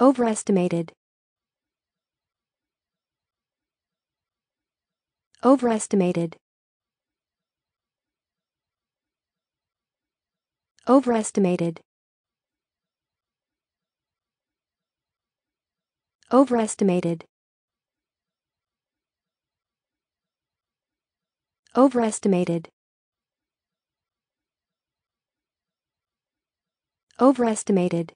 Overestimated. Overestimated. Overestimated. Overestimated. Overestimated. Overestimated.